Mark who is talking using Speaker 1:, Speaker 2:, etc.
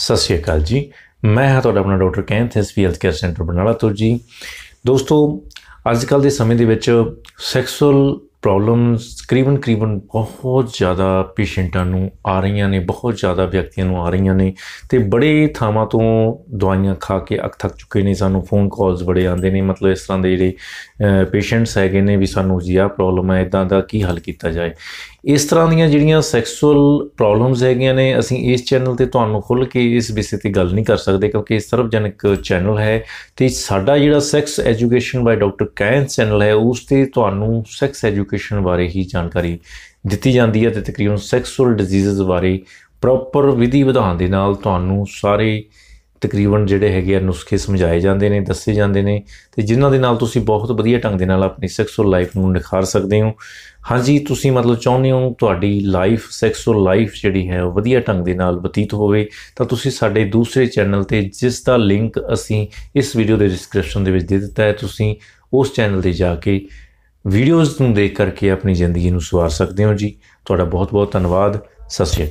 Speaker 1: ਸਤਿ ਸ਼੍ਰੀ ਅਕਾਲ ਜੀ ਮੈਂ ਹਾਂ ਤੁਹਾਡਾ ਆਪਣਾ doctor Kainth S V health care centre Banala ਤੋਂ ਜੀ ਦੋਸਤੋ ਅੱਜ ਕੱਲ ਦੇ ਸਮੇਂ ਦੇ ਵਿੱਚ ਸੈਕਸੁਅਲ ਪ੍ਰੋਬਲਮਸ ਕਰੀਬਨ ਕਰੀਬਨ ਬਹੁਤ ਜ਼ਿਆਦਾ ਪੇਸ਼ੈਂਟਾਂ ਨੂੰ ਆ ਰਹੀਆਂ ਨੇ ਬਹੁਤ ਜ਼ਿਆਦਾ ਵਿਅਕਤੀਆਂ ਨੂੰ ਆ ਰਹੀਆਂ ਨੇ ਤੇ ਬੜੇ ਥਾਵਾਂ ਤੋਂ ਦਵਾਈਆਂ ਖਾ ਕੇ ਅੱਕ ਥੱਕ ਚੁੱਕੇ ਨੇ ਸਾਨੂੰ ਫੋਨ ਕਾਲਸ ਬੜੇ ਆਉਂਦੇ ਨੇ ਮਤਲਬ ਇਸ ਤਰ੍ਹਾਂ ਦੇ ਜਿਹੜੇ ਪੇਸ਼ੈਂਟਸ ਹੈਗੇ ਨੇ ਵੀ ਸਾਨੂੰ ਜੀ ਆ ਪ੍ਰੋਬਲਮ ਹੈ ਇਦਾਂ ਦਾ ਕੀ ਹੱਲ ਕੀਤਾ ਜਾਏ ਇਸ ਤਰ੍ਹਾਂ ਦੀਆਂ ਜਿਹੜੀਆਂ ਸੈਕਸੂਅਲ ਪ੍ਰੋਬਲਮਸ ਹੈਗੀਆਂ ਨੇ ਅਸੀਂ ਇਸ ਚੈਨਲ ਤੇ ਤੁਹਾਨੂੰ ਖੁੱਲ ਕੇ ਇਸ ਵਿਸ਼ੇ ਤੇ ਗੱਲ ਨਹੀਂ ਕਰ ਸਕਦੇ ਕਿਉਂਕਿ ਇਹ ਸਰਵਜਨਕ ਚੈਨਲ ਹੈ ਤੇ ਸਾਡਾ ਜਿਹੜਾ sex education by doctor Kainth channel ਹੈ ਉਸ ਤੇ ਤੁਹਾਨੂੰ ਸੈਕਸ ਐਜੂਕੇਸ਼ਨ ਐਜੂਕੇਸ਼ਨ ਬਾਰੇ ਹੀ ਜਾਣਕਾਰੀ ਦਿੱਤੀ ਜਾਂਦੀ ਹੈ ਤੇ ਤਕਰੀਬਨ ਸੈਕਸੁਅਲ ਡਿਜ਼ੀਜ਼ਸ ਬਾਰੇ ਪ੍ਰੋਪਰ ਵਿਧੀ ਵਿਧਾਨ ਦੇ ਨਾਲ ਤੁਹਾਨੂੰ ਸਾਰੇ ਤਕਰੀਬਨ ਜਿਹੜੇ ਹੈਗੇ ਆ ਨੁਸਖੇ ਸਮਝਾਏ ਜਾਂਦੇ ਨੇ ਦੱਸੇ ਜਾਂਦੇ ਨੇ ਤੇ ਜਿਨ੍ਹਾਂ ਦੇ ਨਾਲ ਤੁਸੀਂ ਬਹੁਤ ਵਧੀਆ ਢੰਗ ਦੇ ਨਾਲ ਆਪਣੀ ਸੈਕਸੁਅਲ ਲਾਈਫ ਨੂੰ ਨਿਖਾਰ ਸਕਦੇ ਹੋ ਹਾਂਜੀ ਤੁਸੀਂ ਮਤਲਬ ਚਾਹੁੰਦੇ ਹੋ ਤੁਹਾਡੀ ਲਾਈਫ ਸੈਕਸੁਅਲ ਲਾਈਫ ਜਿਹੜੀ ਹੈ ਉਹ ਵਧੀਆ ਢੰਗ ਦੇ ਨਾਲ ਬਤੀਤ ਹੋਵੇ ਤਾਂ ਤੁਸੀਂ ਸਾਡੇ ਦੂਸਰੇ ਚੈਨਲ ਤੇ ਜਿਸ ਦਾ ਲਿੰਕ ਅਸੀਂ ਇਸ ਵੀਡੀਓ ਦੇ ਡਿਸਕ੍ਰਿਪਸ਼ਨ ਦੇ ਵਿੱਚ ਦੇ ਦਿੱਤਾ ਹੈ ਤੁਸੀਂ ਉਸ ਚੈਨਲ ਤੇ ਜਾ ਕੇ ਵੀਡੀਓਜ਼ ਨੂੰ ਦੇਖ ਕਰਕੇ ਆਪਣੀ ਜ਼ਿੰਦਗੀ ਨੂੰ ਸਵਾਰ ਸਕਦੇ ਹੋ ਜੀ ਤੁਹਾਡਾ ਬਹੁਤ ਬਹੁਤ ਧੰਨਵਾਦ ਸਤਿ ਸ਼੍ਰੀ ਅਕਾਲ